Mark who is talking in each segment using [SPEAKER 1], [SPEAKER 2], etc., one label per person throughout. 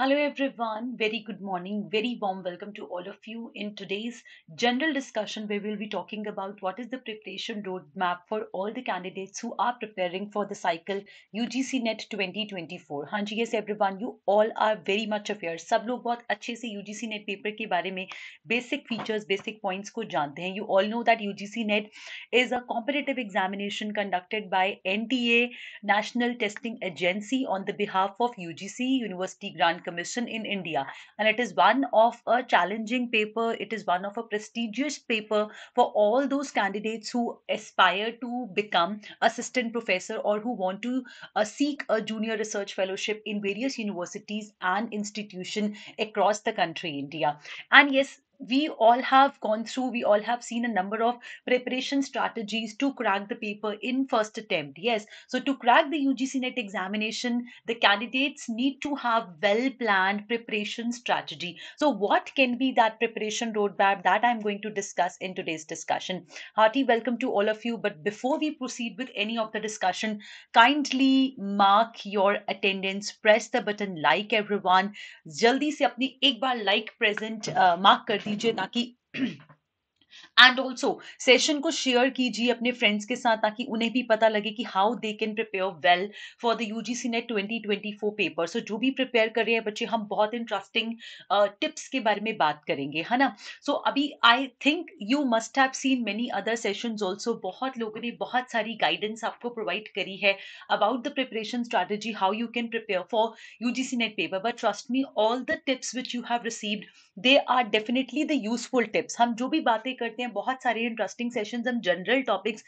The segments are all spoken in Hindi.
[SPEAKER 1] Hello everyone, very good morning, very warm welcome to all of you in today's general discussion where we'll be talking about what is the preparation roadmap for all the candidates who are preparing for the cycle UGC NET 2024. हाँ yes everyone, you all are very much aware. सब लोग बहुत अच्छे UGC NET paper ke baare mein basic features, basic points ko जानते You all know that UGC NET is a competitive examination conducted by NTA National Testing Agency on the behalf of UGC University Grant Commission in India. And it is one of a challenging paper, it is one of a prestigious paper for all those candidates who aspire to become assistant professor or who want to uh, seek a junior research fellowship in various universities and institutions across the country, India. And yes, we all have gone through we all have seen a number of preparation strategies to crack the paper in first attempt yes so to crack the UGC net examination the candidates need to have well planned preparation strategy so what can be that preparation roadmap that i'm going to discuss in today's discussion hearty welcome to all of you but before we proceed with any of the discussion kindly mark your attendance press the button like everyone jaldi se apni ek bar like present uh, mark kar दीजिए ताकि एंड ऑल्सो सेशन को शेयर कीजिए अपने फ्रेंड्स के साथ ताकि उन्हें भी पता लगे कि how they can prepare well for the U G C NET twenty twenty four paper so जो भी प्रिपेयर कर रहे हैं बच्चे हम बहुत इंटरेस्टिंग टिप्स uh, के बारे में बात करेंगे है ना सो so, अभी I think you must have seen many other session also बहुत लोगों ने बहुत सारी गाइडेंस आपको प्रोवाइड करी है about the preparation strategy how you can prepare for U G C NET paper but trust me all the tips which you have received they are definitely the useful tips हम जो भी बातें करते हैं हैं बहुत सारे इंटरेस्टिंग सेशंस हम जनरल टॉपिक्स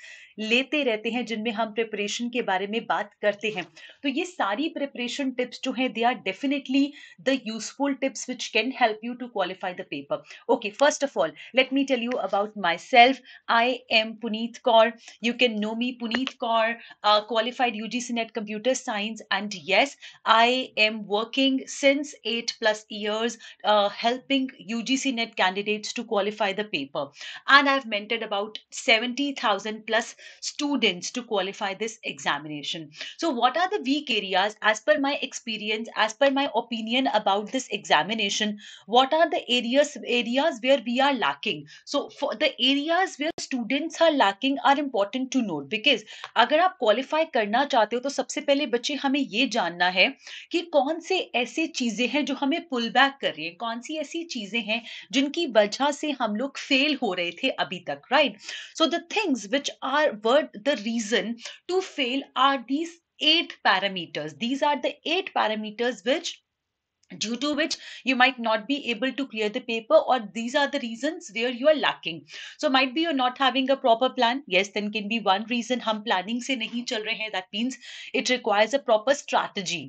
[SPEAKER 1] लेते रहते हैं जिनमें हम प्रिपरेशन के बारे में बात करते हैं तो ये सारी प्रिपरेशन टिप्स जो हैं they are definitely the useful tips which can help you to qualify the paper okay first of all let me tell you about myself I am Puneet Kaur you can know me Puneet Kaur qualified U G C NET science and yes I am working since eight plus years helping U G C NET candidates to qualify the paper and I've mentored about 70,000 plus students to qualify this examination. So, what are the weak areas as per my experience, as per my opinion about this examination? What are the areas areas where we are lacking? So, for the areas where students are lacking are important to note because अगर आप क्वालिफाई to चाहते हो तो सबसे पहले बच्चे हमें ये जानना है कि कौन से ऐसे चीजें हैं जो हमें पुल बैक कर रही हैं थे अभी तक right so the things which are were the reason to fail are these eight parameters these are the eight parameters which due to which you might not be able to clear the paper or these are the reasons where you are lacking so might be you're not having a proper plan yes then can be one reason hum planning se nahi chal rahe that means it requires a proper strategy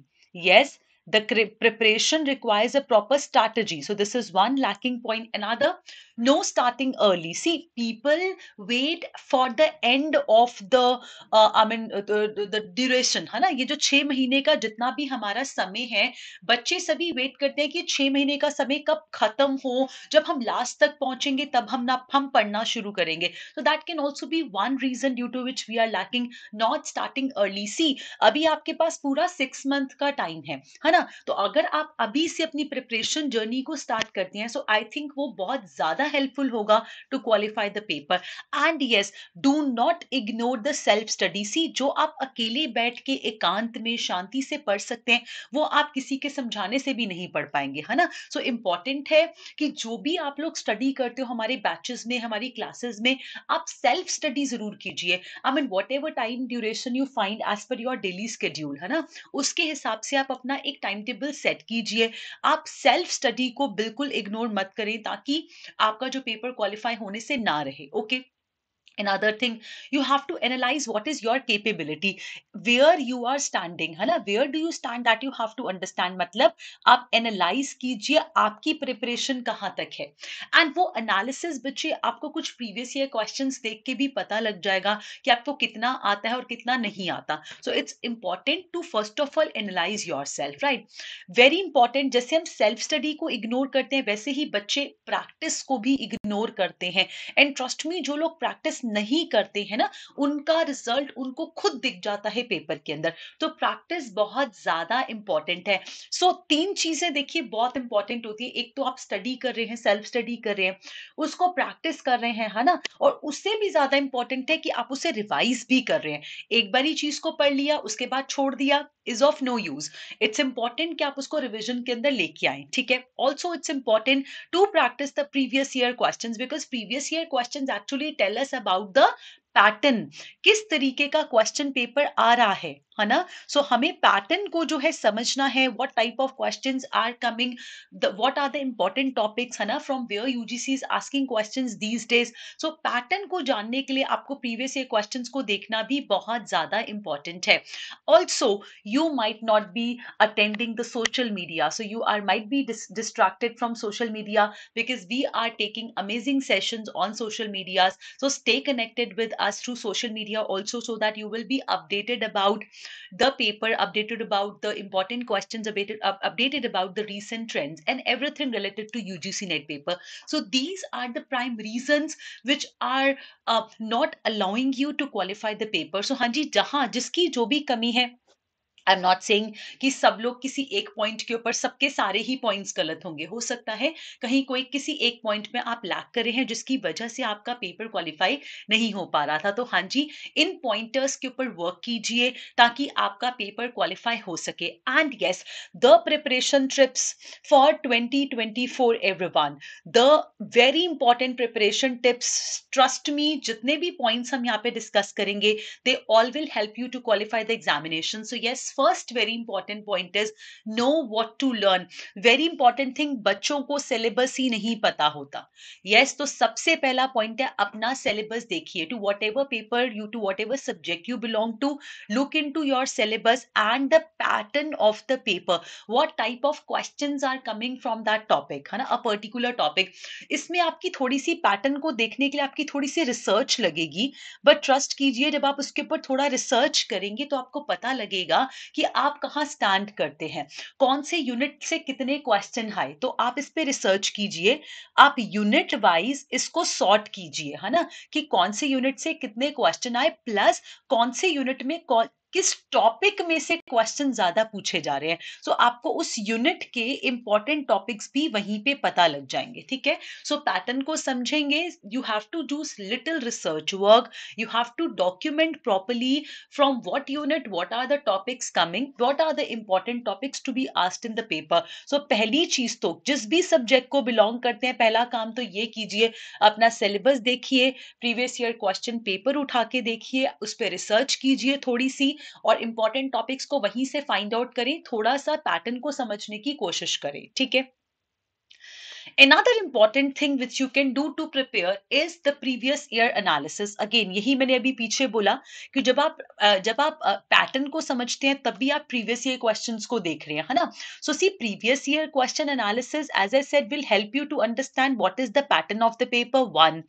[SPEAKER 1] yes the preparation requires a proper strategy so this is one lacking point another no starting early see people wait for the end of the uh, i mean the, the duration है ना ये जो छह महीने का जितना भी हमारा समय है बच्चे सभी वेट करते हैं कि छह महीने का समय कब खत्म हो जब हम लास्ट तक पहुंचेंगे तब हम ना हम पढ़ना शुरू करेंगे तो that can also be one reason due to which we are lacking not starting early see अभी आपके पास पूरा सिक्स मंथ का टाइम है है ना ना तो अगर आप अभी से अपनी प्रिपरेशन जर्नी को स्टार्ट करते हैं सो आई थिंक वो बहुत ज्यादा हेल्पफुल होगा to qualify the paper and yes do not ignore the self study see जो आप अकेले बैठ के एकांत में शांति से पढ़ सकते हैं वो आप किसी के समझाने से भी नहीं पढ़ पाएंगे है ना सो so, इंपॉर्टेंट है कि जो भी आप लोग स्टडी करते हो हमारे बैचेस में हमारी क्लासेस में आप सेल्फ स्टडी जरूर कीजिए I mean whatever time duration you find as per your daily schedule है ना उसके हिसाब से आप अपना एक टाइम टेबल सेट कीजिए आप सेल्फ स्टडी को बिल्कुल इग्नोर मत करें ताकि आपका जो पेपर क्वालिफाई होने से ना रहे okay another thing you have to analyze what is your capability where you are standing hai na where do you stand that you have to understand matlab aap analyze kijiye aapki preparation kahan tak hai and wo analysis बच्चे aapko kuch previous year questions dekh ke bhi pata lag jayega ki aapko kitna aata hai aur kitna nahi aata so it's important to first of all analyze yourself right very important jaise hum self study ko ignore karte hain वैसे ही बच्चे practice को भी ignore karte hain and trust me jo log practice नहीं करते हैं ना उनका रिजल्ट उनको खुद दिख जाता है पेपर के अंदर तो प्रैक्टिस बहुत ज्यादा इंपॉर्टेंट है सो so, तीन चीजें देखिए बहुत इंपॉर्टेंट होती है एक तो आप स्टडी कर रहे हैं सेल्फ स्टडी कर रहे हैं उसको प्रैक्टिस कर रहे हैं है ना और उससे भी ज्यादा इंपॉर्टेंट है कि आप उसे रिवाइज भी कर रहे हैं एक बार ही चीज को पढ़ लिया उसके बाद छोड़ दिया is of no use it's important कि आप उसको रिविजन के अंदर लेके आए ठीक है also it's important to practice the previous year question because previous year question actually tell us about about the pattern किस तरीके का क्वेश्चन पेपर आ रहा है है ना सो so, हमें पैटर्न को जो है समझना है what type of question are coming what are the important topics है ना from where UGC is asking question these days so pattern को जानने के लिए आपको प्रीवियस ईयर क्वेश्चन को देखना भी बहुत ज्यादा इंपॉर्टेंट है also you might not be attending the social media so you are might be distracted from social media because we are taking amazing sessions on social medias so stay connected with us through social media also so that you will be updated about the paper updated about the important questions, updated, updated about the recent trends, and everything related to UGC net paper. So these are the prime reasons which are uh, not allowing you to qualify the paper. So, Hanji, जहां जिसकी जो भी कमी है आई एम नॉट सेइंग कि सब लोग किसी एक पॉइंट के ऊपर सबके सारे ही पॉइंट्स गलत होंगे हो सकता है कहीं कोई किसी एक पॉइंट में आप लैक कर रहे हैं जिसकी वजह से आपका पेपर क्वालिफाई नहीं हो पा रहा था तो हाँ जी इन पॉइंटर्स के ऊपर वर्क कीजिए ताकि आपका पेपर क्वालिफाई हो सके and yes the preparation trips for twenty twenty four everyone the very important preparation tips trust me जितने भी पॉइंट्स हम यहाँ पे डिस्कस करेंगे they all will help you to qualify the examination so yes first very important point is know what to learn very important thing बच्चों को सिलेबस ही नहीं पता होता यस yes, तो सबसे पहला पॉइंट है अपना सिलेबस देखिए to whatever paper you to whatever subject you belong to look into your syllabus and the pattern of the paper what type of question are coming from that topic है ना अ पर्टिकुलर टॉपिक इसमें आपकी थोड़ी सी पैटर्न को देखने के लिए आपकी थोड़ी सी रिसर्च लगेगी बट ट्रस्ट कीजिए जब आप उसके ऊपर थोड़ा रिसर्च करेंगे तो आपको पता लगेगा कि आप कहाँ स्टैंड करते हैं कौन से यूनिट से कितने क्वेश्चन आए तो आप इस पर रिसर्च कीजिए आप यूनिट वाइज इसको सॉर्ट कीजिए है ना कि कौन से यूनिट से कितने क्वेश्चन आए प्लस कौन से यूनिट में कौन किस टॉपिक में से क्वेश्चन ज्यादा पूछे जा रहे हैं सो so, आपको उस यूनिट के इंपॉर्टेंट टॉपिक्स भी वहीं पे पता लग जाएंगे ठीक है सो पैटर्न को समझेंगे you have to do little research work you have to document properly from what unit what are the topics coming what are the important topics to be asked in the paper so पहली चीज तो जिस भी सब्जेक्ट को बिलोंग करते हैं पहला काम तो ये कीजिए अपना सिलेबस देखिए प्रीवियस ईयर क्वेश्चन पेपर उठा के देखिए उस पर रिसर्च कीजिए थोड़ी सी और इंपॉर्टेंट टॉपिक्स को वहीं से फाइंड आउट करें थोड़ा सा पैटर्न को समझने की कोशिश करें ठीक है Another important thing which you can do to prepare is the previous year analysis. Again, यही मैंने अभी पीछे बोला कि जब आप जब आप पैटर्न को समझते हैं तब भी आप प्रीवियस ईयर क्वेश्चन को देख रहे हैं है ना so see previous year question analysis as I said will help you to understand what is the pattern of the paper one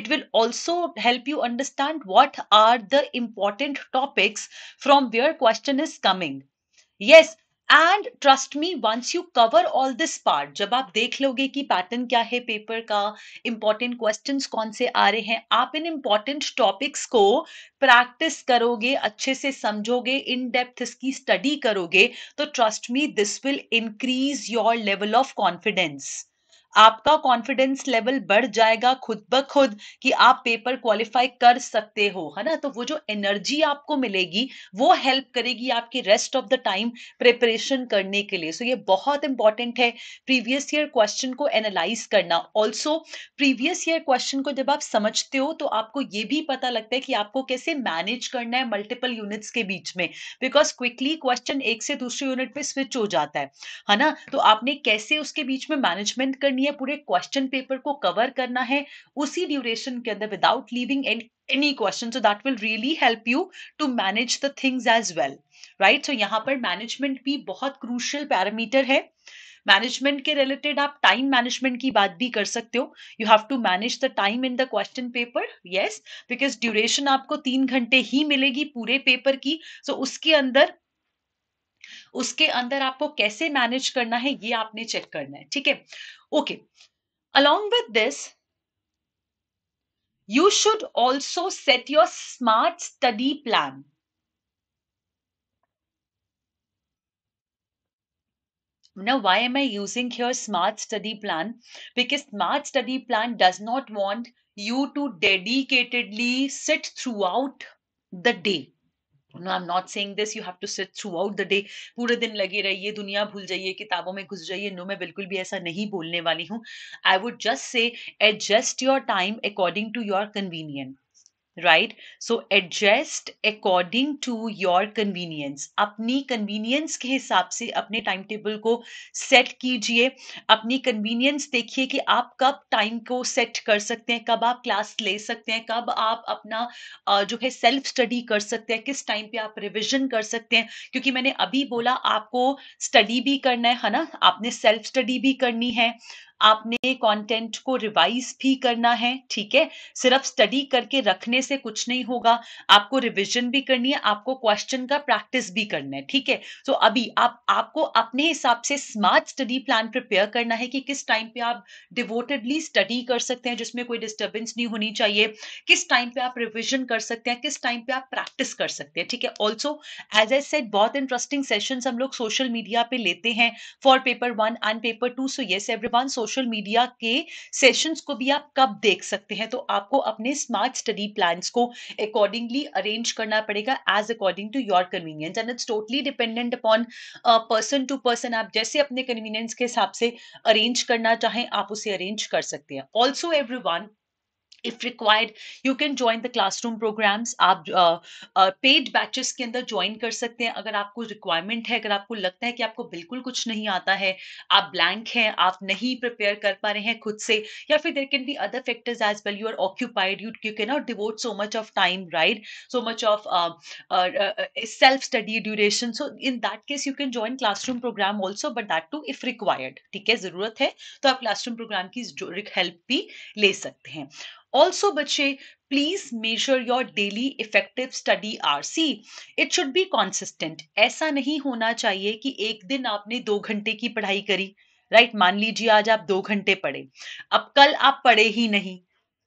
[SPEAKER 1] it will also help you understand what are the important topics from where question is coming yes and trust me once you cover all this part जब आप देख लोगे कि पैटर्न क्या है पेपर का इंपॉर्टेंट क्वेश्चन कौन से आ रहे हैं आप इन इंपॉर्टेंट टॉपिक्स को प्रैक्टिस करोगे अच्छे से समझोगे इन डेप्थ इसकी स्टडी करोगे तो trust me this will increase your level of confidence आपका कॉन्फिडेंस लेवल बढ़ जाएगा खुद ब खुद कि आप पेपर क्वालिफाई कर सकते हो है ना तो वो जो एनर्जी आपको मिलेगी वो हेल्प करेगी आपके rest of the time preparation करने के लिए सो so, ये बहुत इंपॉर्टेंट है प्रीवियस ईयर क्वेश्चन को एनालाइज करना ऑल्सो प्रीवियस ईयर क्वेश्चन को जब आप समझते हो तो आपको ये भी पता लगता है कि आपको कैसे मैनेज करना है मल्टीपल यूनिट्स के बीच में बिकॉज क्विकली क्वेश्चन एक से दूसरे यूनिट पे स्विच हो जाता है है ना तो आपने कैसे उसके बीच में मैनेजमेंट करनी है पूरे क्वेश्चन पेपर को कवर करना है उसी ड्यूरेशन के अंदर without leaving and any question so that will really help you to manage the things as well right so यहाँ पर मैनेजमेंट भी बहुत क्रूशियल पैरामीटर है मैनेजमेंट के रिलेटेड आप टाइम मैनेजमेंट की बात भी कर सकते हो you have to manage the time in the question paper yes because duration आपको तीन घंटे ही मिलेगी पूरे पेपर की सो so उसके अंदर उसके अंदर आपको कैसे मैनेज करना है ये आपने चेक करना है ठीक है okay along with this you should also set your smart study plan now why am i using here smart study plan because smart study plan does not want you to dedicatedly sit throughout the day no I am not saying this you have to sit throughout the day पूरे दिन लगे रहिए दुनिया भूल जाइए किताबों में घुस जाइए नो मैं बिल्कुल भी ऐसा नहीं बोलने वाली हूँ I would just say adjust your time according to your convenient right so adjust according to your convenience अपनी कन्वीनियंस के हिसाब से अपने टाइम टेबल को सेट कीजिए अपनी कन्वीनियंस देखिए कि आप कब टाइम को सेट कर सकते हैं कब आप क्लास ले सकते हैं कब आप अपना जो है सेल्फ स्टडी कर सकते हैं किस टाइम पे आप रिविजन कर सकते हैं क्योंकि मैंने अभी बोला आपको स्टडी भी करना है है ना आपने सेल्फ स्टडी भी करनी है आपने कंटेंट को रिवाइज भी करना है ठीक है सिर्फ स्टडी करके रखने से कुछ नहीं होगा आपको रिविजन भी करनी है आपको क्वेश्चन का प्रैक्टिस भी करना है ठीक है सो अभी आप आपको अपने हिसाब से स्मार्ट स्टडी प्लान प्रिपेयर करना है कि किस टाइम पे आप डिवोटेडली स्टडी कर सकते हैं जिसमें कोई डिस्टर्बेंस नहीं होनी चाहिए किस टाइम पे आप रिविजन कर सकते हैं किस टाइम पे आप प्रैक्टिस कर सकते हैं ठीक है ऑल्सो एज ए सेट बहुत इंटरेस्टिंग सेशन हम लोग सोशल मीडिया पे लेते हैं for paper one and paper two so yes everyone social social media के सेशंस को भी आप कब देख सकते हैं तो आपको अपने स्मार्ट स्टडी प्लान्स को अकॉर्डिंगली अरेंज करना पड़ेगा as according to your convenience and it's totally dependent upon person to person आप जैसे अपने कन्वीनियंस के हिसाब से अरेंज करना चाहें आप उसे अरेंज कर सकते हैं also every if required you can join the classroom programs आप पेड uh, बैचेस uh, के अंदर ज्वाइन कर सकते हैं अगर आपको रिक्वायरमेंट है अगर आपको लगता है कि आपको बिल्कुल कुछ नहीं आता है आप ब्लैंक हैं आप नहीं प्रिपेयर कर पा रहे हैं खुद से या फिर there can be other factors as well you are occupied you you can not devote so much of time right so much of self study duration so in that case you can join classroom program also but that too if required ठीक है जरूरत है तो आप क्लासरूम प्रोग्राम की हेल्प भी ले सकते हैं Also, bache, please measure your daily effective study RC. It should be consistent. ऐसा नहीं होना चाहिए कि एक दिन आपने दो घंटे की पढ़ाई करी राइट right? मान लीजिए आज आप दो घंटे पढ़े अब कल आप पढ़े ही नहीं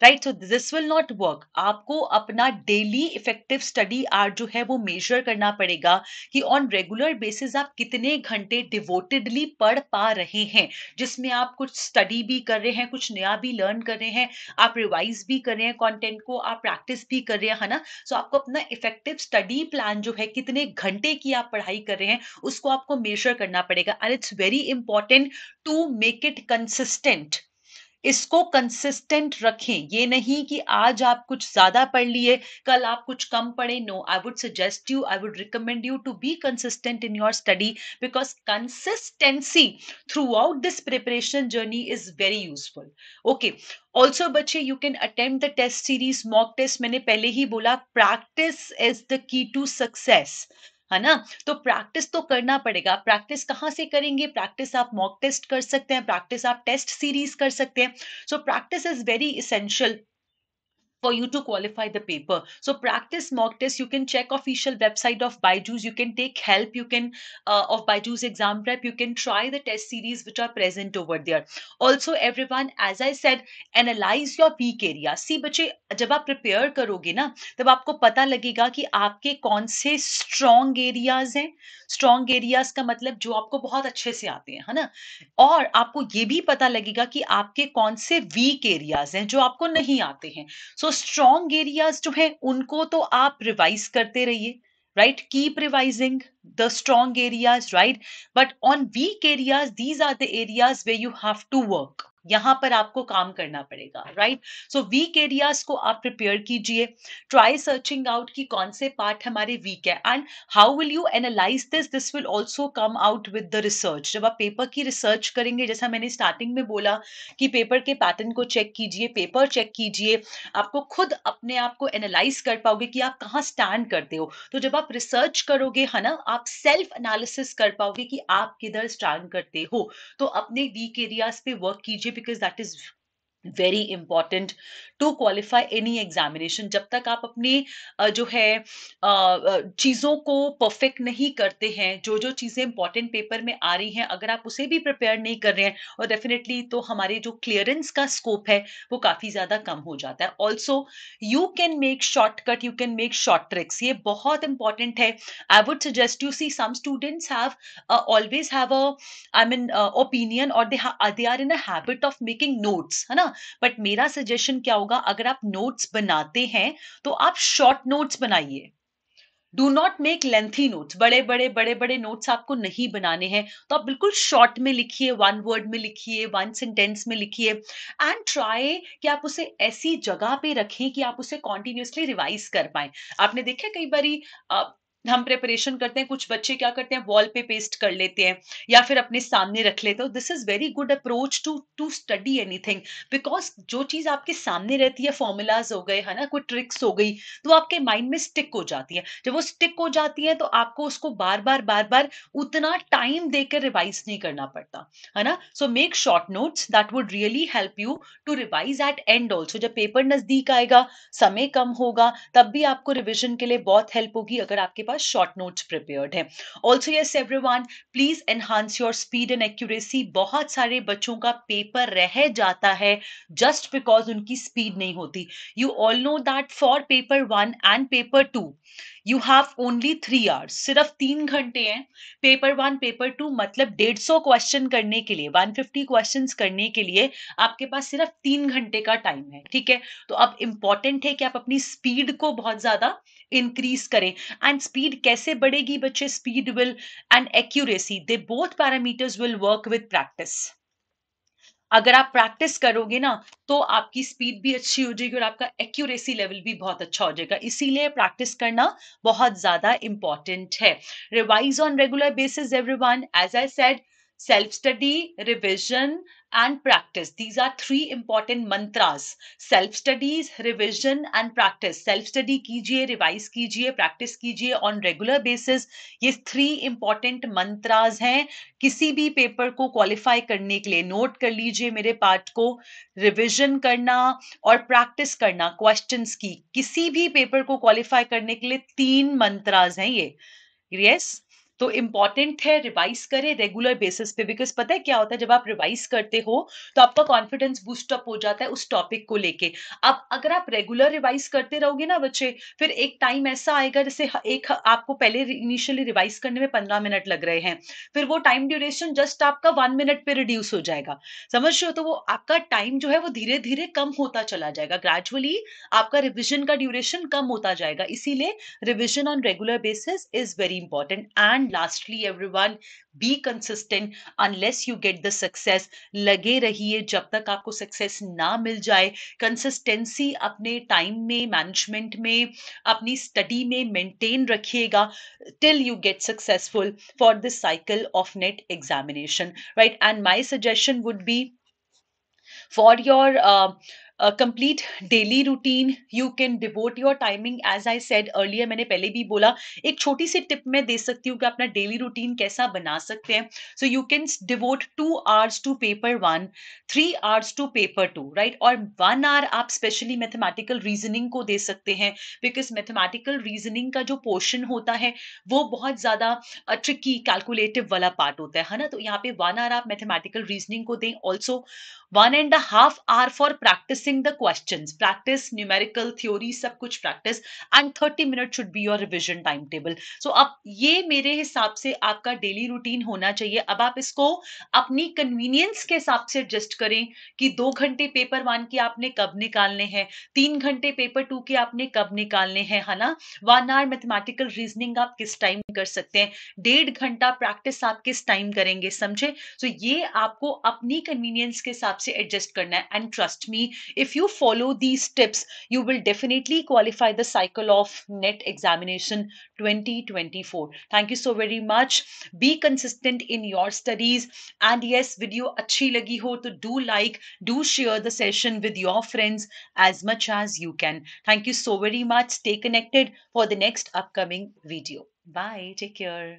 [SPEAKER 1] right so this will not work आपको अपना डेली इफेक्टिव स्टडी आर जो है वो मेजर करना पड़ेगा कि ऑन रेगुलर बेसिस आप कितने घंटे डिवोटेडली पढ़ पा रहे हैं जिसमें आप कुछ स्टडी भी कर रहे हैं कुछ नया भी लर्न कर रहे हैं आप रिवाइज भी कर रहे हैं कॉन्टेंट को आप प्रैक्टिस भी कर रहे हैं है ना सो so आपको अपना इफेक्टिव स्टडी प्लान जो है कितने घंटे की आप पढ़ाई कर रहे हैं उसको आपको मेजर करना पड़ेगा and it's very important to make it consistent इसको कंसिस्टेंट रखें ये नहीं कि आज आप कुछ ज्यादा पढ़ लिए कल आप कुछ कम पढ़े no I would suggest you I would recommend you to be consistent in your study because consistency throughout this preparation journey is very useful okay also बच्चे you can attempt the test series mock test मैंने पहले ही बोला practice is the key to success है ना तो प्रैक्टिस तो करना पड़ेगा प्रैक्टिस कहाँ से करेंगे प्रैक्टिस आप मॉक टेस्ट कर सकते हैं प्रैक्टिस आप टेस्ट सीरीज कर सकते हैं so practice is very essential for you to qualify the paper. So practice mock test. You can check official website of Byju's. You can take help. You can uh, of Byju's exam prep. You can try the test series which are present over there. Also, everyone, as I said, analyze your peak area. See, बच्चे जब आप prepare करोगे ना, तब आपको पता लगेगा कि आपके कौन से strong areas हैं. Strong areas का मतलब जो आपको बहुत अच्छे से आते हैं, है ना? और आपको ये भी पता लगेगा कि आपके कौन से weak areas हैं जो आपको नहीं आते हैं. So स्ट्रॉन्ग एरिया जो है उनको तो आप रिवाइज करते रहिए right keep revising the strong areas right but on weak areas these are the areas where you have to work यहाँ पर आपको काम करना पड़ेगा राइट सो वीक एरियाज को आप प्रिपेयर कीजिए ट्राई सर्चिंग आउट कि कौन से पार्ट हमारे वीक है and how will you analyse this this will also come out with the research जब आप पेपर की रिसर्च करेंगे जैसा मैंने स्टार्टिंग में बोला कि पेपर के पैटर्न को चेक कीजिए पेपर चेक कीजिए आपको खुद अपने आप को एनालाइज कर पाओगे कि आप कहाँ स्टैंड करते हो तो जब आप रिसर्च करोगे है ना आप सेल्फ एनालिसिस कर पाओगे कि आप किधर स्टैंड करते हो तो अपने वीक एरियाज पे वर्क कीजिए because that is very important to qualify any examination जब तक आप अपने जो है चीज़ों को परफेक्ट नहीं करते हैं जो जो चीज़ें इंपॉर्टेंट पेपर में आ रही हैं अगर आप उसे भी प्रिपेयर नहीं कर रहे हैं और डेफिनेटली तो हमारे जो क्लियरेंस का स्कोप है वो काफ़ी ज़्यादा कम हो जाता है also you can make shortcut you can make short tricks ये बहुत इंपॉर्टेंट है I would suggest you see some students have always have a I mean opinion और they are in a habit of making notes है ना बट मेरा सजेशन क्या होगा अगर आप नोट्स बनाते हैं तो आप शॉर्ट नोट्स बनाइए do not make lengthy notes बड़े बड़े बड़े बड़े नोट्स आपको नहीं बनाने हैं तो आप बिल्कुल शॉर्ट में लिखिए वन वर्ड में लिखिए वन सेंटेंस में लिखिए एंड ट्राई कि आप उसे ऐसी जगह पे रखें कि आप उसे कॉन्टिन्यूसली रिवाइज कर पाए आपने देखा कई बार हम प्रेपरेशन करते हैं कुछ बच्चे क्या करते हैं वॉल पे पेस्ट कर लेते हैं या फिर अपने सामने रख लेते हो this is very good approach to to study anything because जो चीज आपके सामने रहती है फॉर्मूलाज हो गए है ना कोई ट्रिक्स हो गई तो आपके माइंड में स्टिक हो जाती है जब वो स्टिक हो जाती है तो आपको उसको बार बार बार बार उतना टाइम देकर रिवाइज नहीं करना पड़ता है ना so make short notes that would really help you to revise at end also जब पेपर नजदीक आएगा समय कम होगा तब भी आपको रिविजन के लिए बहुत हेल्प होगी अगर आपके पास और शॉर्ट नोट्स प्रिपेयर्ड है also yes everyone please enhance your speed and accuracy बहुत सारे बच्चों का पेपर रह जाता है जस्ट बिकॉज उनकी स्पीड नहीं होती you all know that for paper one and paper two you have only three hours सिर्फ तीन घंटे हैं पेपर वन पेपर टू मतलब डेढ़ सौ क्वेश्चन करने के लिए वन फिफ्टी क्वेश्चन करने के लिए आपके पास सिर्फ तीन घंटे का टाइम है ठीक है तो अब इंपॉर्टेंट है कि आप अपनी स्पीड को बहुत ज्यादा इंक्रीज करें एंड स्पीड कैसे बढ़ेगी बच्चे speed will and accuracy they both parameters will work with practice अगर आप प्रैक्टिस करोगे ना तो आपकी स्पीड भी अच्छी हो जाएगी और आपका एक्यूरेसी लेवल भी बहुत अच्छा हो जाएगा इसीलिए प्रैक्टिस करना बहुत ज्यादा इंपॉर्टेंट है revise on regular basis everyone as I said self study, revision, and practice. These are three important mantras. Self studies, revision, and practice. Self study kijiye revise kijiye practice kijiye on regular basis. ye three important mantras hain kisi bhi paper ko qualify karne ke liye note kar lijiye mere part ko revision karna aur practice karna questions ki kisi bhi paper ko qualify karne ke liye teen mantras hain ye yes तो इंपॉर्टेंट है रिवाइज करें रेगुलर बेसिस पे बिकॉज पता है क्या होता है जब आप रिवाइज करते हो तो आपका कॉन्फिडेंस बूस्टअप हो जाता है उस टॉपिक को लेके अब अगर आप रेगुलर रिवाइज करते रहोगे ना बच्चे फिर एक टाइम ऐसा आएगा जैसे एक आपको पहले इनिशियली रिवाइज करने में पंद्रह मिनट लग रहे हैं फिर वो टाइम ड्यूरेशन जस्ट आपका वन मिनट पे रिड्यूस हो जाएगा समझ रहे हो तो वो आपका टाइम जो है वो धीरे धीरे कम होता चला जाएगा ग्रेजुअली आपका रिविजन का ड्यूरेशन कम होता जाएगा इसीलिए revision on regular basis is very important and and lastly every one be consistent unless you get the success लगे रहिए जब तक आपको सक्सेस ना मिल जाए कंसिस्टेंसी अपने टाइम में मैनेजमेंट में अपनी स्टडी में मेंटेन रखिएगा till you get successful for this cycle of NET examination right and my suggestion would be for your a complete daily routine you can devote your timing as i said earlier मैंने पहले भी बोला एक छोटी सी टिप मैं दे सकती हूँ कि अपना daily routine कैसा बना सकते हैं so you can devote two hours to paper one three hours to paper two right और one hour आप specially mathematical reasoning को दे सकते हैं because mathematical reasoning का जो portion होता है वो बहुत ज्यादा tricky calculative वाला part होता है है ना तो यहाँ पे one hour आप mathematical reasoning को दें also one and a half hour for practice practicing the questions practice numerical theory सब कुछ practice and 30 minutes should be your revision timetable so अब ये मेरे हिसाब से आपका daily routine होना चाहिए अब आप इसको अपनी convenience के हिसाब से adjust करें कि दो घंटे पेपर वन के आपने कब निकालने हैं तीन घंटे पेपर टू के आपने कब निकालने हैं है ना वन आवर मैथमेटिकल रीजनिंग आप किस टाइम कर सकते हैं डेढ़ घंटा प्रैक्टिस आप किस टाइम करेंगे समझे सो so ये आपको अपनी कन्वीनियंस के हिसाब से एडजस्ट करना है and trust me if you follow these tips you will definitely qualify the cycle of net examination 2024 thank you so very much be consistent in your studies and yes video achhi lagi ho to do like do share the session with your friends as much as you can thank you so very much stay connected for the next upcoming video bye take care